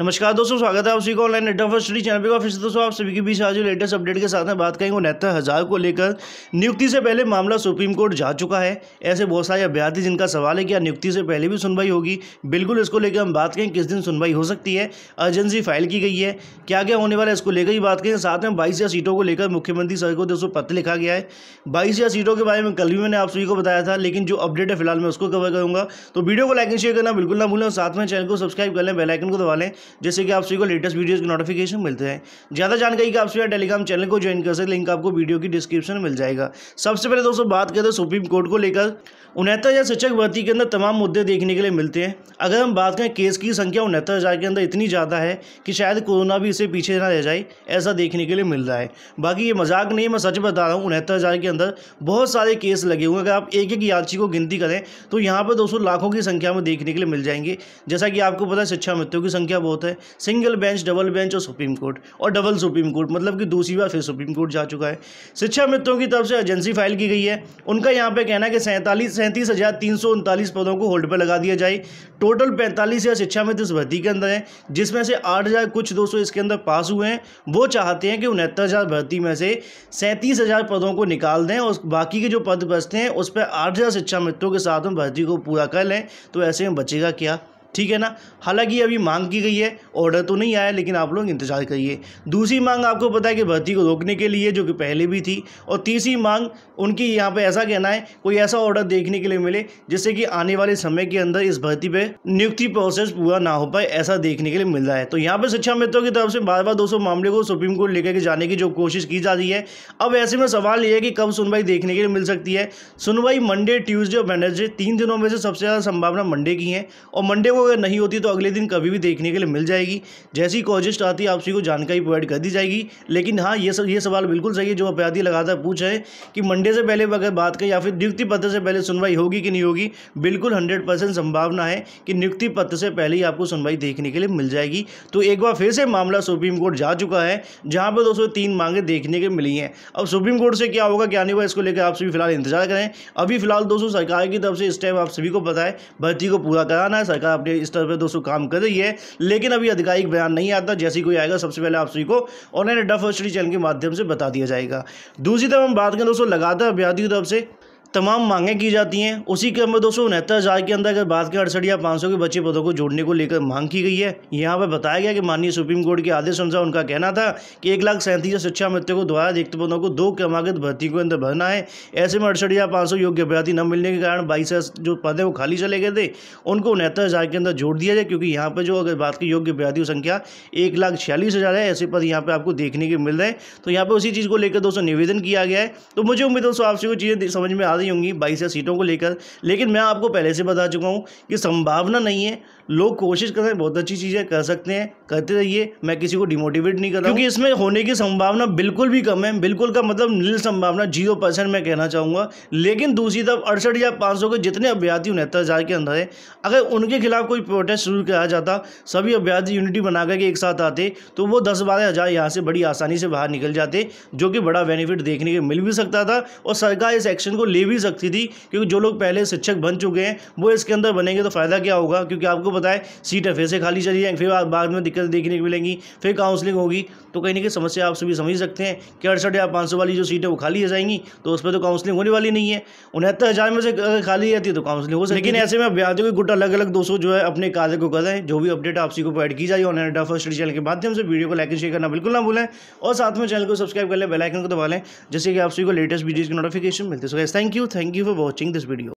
नमस्कार दोस्तों स्वागत है आप सभी को online network for study channel पर फिर से दोस्तों आप सभी के बीच आज लेटेस्ट अपडेट के साथ में बात करेंगे उनहत्तर हज़ार को लेकर नियुक्ति से पहले मामला सुप्रीम कोर्ट जा चुका है ऐसे बहुत सारे अभ्यर्थी जिनका सवाल है कि नियुक्ति से पहले भी सुनवाई होगी बिल्कुल इसको लेकर हम बात करें किस दिन सुनवाई हो सकती है अर्जेंसी फाइल की गई है क्या क्या होने वाला है इसको लेकर ही बात करें साथ में बाईस या सीटों को लेकर मुख्यमंत्री सर को दोस्तों पत्र लिखा गया है बाईस या सीटों के बारे में कल भी मैंने आप सभी को बताया था लेकिन जो अपडेट है फिलहाल मैं उसको कवर करूँगा तो वीडियो को लाइक एंड शेयर करना बिल्कुल ना भूलें साथ में चैनल को सब्सक्राइब कर लें बेलाइकन को दबा लें जैसे कि आप सभी को लेटेस्ट वीडियोज़ के नोटिफिकेशन मिलते हैं ज़्यादा जानकारी का आप सभी टेलीग्राम चैनल को ज्वाइन कर सकते लिंक आपको वीडियो की डिस्क्रिप्शन में मिल जाएगा सबसे पहले दोस्तों बात करें हैं सुप्रीम कोर्ट को लेकर उनहत्तर हज़ार शिक्षक भर्ती के अंदर तमाम मुद्दे देखने के लिए मिलते हैं अगर हम बात करें केस की संख्या उनहत्तर हज़ार के अंदर इतनी ज़्यादा है कि शायद कोरोना भी इसे पीछे ना रह जाए ऐसा देखने के लिए मिल रहा है बाकी ये मजाक नहीं मैं सच बता रहा हूँ उनहत्तर हज़ार के अंदर बहुत सारे केस लगे हुए हैं अगर आप एक एक याची को गिनती करें तो यहाँ पर दोस्तों लाखों की संख्या में देखने के लिए मिल जाएंगे जैसा कि आपको पता है शिक्षा मित्रों की संख्या बहुत है सिंगल बेंच डबल बेंच और सुप्रीम कोर्ट और डबल सुप्रीम कोर्ट मतलब कि दूसरी बार फिर सुप्रीम कोर्ट जा चुका है शिक्षा मित्रों की तरफ से एजेंसी फाइल की गई है उनका यहाँ पे कहना है कि सैंतालीस सैंतीस हज़ार तीन सौ उनतालीस पदों को होल्ड पर लगा दिया जाए टोटल पैंतालीस हज़ार शिक्षा मित्र इस भर्ती के अंदर है जिसमें से आठ हज़ार कुछ दो सौ इसके अंदर पास हुए हैं वो चाहते हैं कि उनहत्तर हज़ार भर्ती में से सैंतीस हज़ार पदों को निकाल दें और बाकी के जो पद बचते हैं उस पर आठ हज़ार शिक्षा मित्रों के साथ में भर्ती को पूरा कर लें तो ऐसे में बचेगा क्या ठीक है ना हालांकि अभी मांग की गई है ऑर्डर तो नहीं आया लेकिन आप लोग इंतजार करिए दूसरी मांग आपको पता है कि भर्ती को रोकने के लिए जो कि पहले भी थी और तीसरी मांग उनकी यहाँ पे ऐसा कहना है कोई ऐसा ऑर्डर देखने के लिए मिले जिससे कि आने वाले समय के अंदर इस भर्ती पे नियुक्ति प्रोसेस पूरा ना हो पाए ऐसा देखने के लिए मिल रहा है तो यहाँ पर शिक्षा मित्रों की तरफ से बार बार दो मामले को सुप्रीम कोर्ट लेकर के जाने की जो कोशिश की जा रही है अब ऐसे में सवाल यह है कि कब सुनवाई देखने के लिए मिल सकती है सुनवाई मंडे ट्यूजडे और वेनर्सडे तीन दिनों में से सबसे ज़्यादा संभावना मंडे की है और मंडे वो अगर नहीं होती तो अगले दिन कभी भी देखने के लिए मिल जाएगी जैसी कॉजिस्ट आती है आप को जानकारी प्रोवाइड कर दी जाएगी लेकिन हाँ ये सब ये सवाल बिल्कुल सही है जो अपराधी लगातार पूछ रहे कि मंडे से पहले अगर बात करें या फिर नियुक्ति पत्र से पहले सुनवाई होगी कि नहीं होगी बिल्कुल हंड्रेड संभावना है कि नियुक्ति पत्र से पहले ही आपको सुनवाई देखने के लिए मिल जाएगी तो एक बार फिर से मामला सुप्रीम कोर्ट जा चुका है जहाँ पर दोस्तों तीन मांगे देखने के मिली हैं अब सुप्रीम कोर्ट से क्या होगा क्या नहीं होगा इसको लेकर आप सभी फिलहाल इंतजार करें अभी फिलहाल दोस्तों सरकार की तरफ से इस टाइम आप सभी को पता है भर्ती को पूरा कराना है सरकार अपने के स्तर पर दोस्तों काम कर रही है लेकिन अभी आधिकारिक बयान नहीं आता जैसी कोई आएगा सबसे पहले आप सभी को ऑनलाइन डफ स्टडी चैनल के माध्यम से बता दिया जाएगा दूसरी तरफ हम बात करें दोस्तों लगातार अभ्यर्थियों की तरफ से तमाम मांगें की जाती हैं उसी क्रम में दो सौ उनहत्तर हज़ार के अंदर अगर बात के अड़सठ या पाँच सौ के बच्चे पदों को जोड़ने को लेकर मांग की गई है यहाँ पर बताया गया कि माननीय सुप्रीम कोर्ट के आदेश अनुसार उनका कहना था कि एक लाख सैंतीस शिक्षा मृत्यु को द्वारा रिक्त पदों को दो क्रमागत भर्ती के अंदर भरना है ऐसे में अड़सठ या पाँच सौ योग्य अभ्यर्थी न मिलने के कारण बाईस जो पद हैं वो खाली चले गए थे उनको उनहत्तर हज़ार के अंदर जोड़ दिया जाए क्योंकि यहाँ पर जो अगर बात की योग्य अभ्यर्थियों संख्या एक लाख छियालीस हज़ार है ऐसे पद यहाँ पर आपको देखने के मिल रहे हैं तो यहाँ पर उसी चीज़ को लेकर दोस्तों निवेदन किया गया है तो मुझे उम्मीद दोस्तों आपसे कुछ चीज़ें समझ में आ ज़्यादा ही होंगी बाईस या सीटों को लेकर लेकिन मैं आपको पहले से बता चुका हूँ कि संभावना नहीं है लोग कोशिश कर रहे हैं बहुत अच्छी चीज़ें कर सकते हैं करते रहिए मैं किसी को डिमोटिवेट नहीं कर रहा क्योंकि इसमें होने की संभावना बिल्कुल भी कम है बिल्कुल का मतलब नील संभावना जीरो परसेंट मैं कहना चाहूँगा लेकिन दूसरी तरफ अड़सठ या पाँच के जितने अभ्यर्थी उनहत्तर हज़ार के अंदर है अगर उनके खिलाफ कोई प्रोटेस्ट शुरू किया जाता सभी अभ्यर्थी यूनिटी बना करके एक साथ आते तो वो दस बारह हज़ार यहाँ से बड़ी आसानी से बाहर निकल जाते जो कि बड़ा बेनिफिट देखने को मिल भी सकता था और सरकार इस एक्शन को ले भी सकती थी क्योंकि जो लोग पहले शिक्षक बन चुके हैं वो इसके अंदर बनेंगे तो फ़ायदा क्या होगा क्योंकि आपको बताए सीटें फिर से खाली चली जाएंगी फिर बाद में दिक्कत देखने को मिलेंगी फिर काउंसलिंग होगी तो कहीं ना कहीं समस्या आप सभी समझ सकते हैं कि अड़सठ या पाँच वाली जो सीटें वो खाली हो जाएंगी तो उस पर तो काउंसलिंग होने वाली नहीं है उनहत्तर हज़ार में से खाली रहती है तो काउंसलिंग हो सकती लेकिन ऐसे में अभ्यार्थियों के गुट अलग अलग दोस्तों जो है अपने कार्य को कर रहे हैं जो भी अपडेट आप सी को प्रोवाइड की जाए ऑनलाइन डाफा स्टडी चैनल के माध्यम से वीडियो को लाइक शेयर करना बिल्कुल ना भूलें और साथ में चैनल को सब्सक्राइब कर लें बेलाइकन को दबा लें जैसे कि आप सभी को लेटेस्ट वीडियोज़ की नोटिफिकेशन मिलती है so thank you thank you for watching this video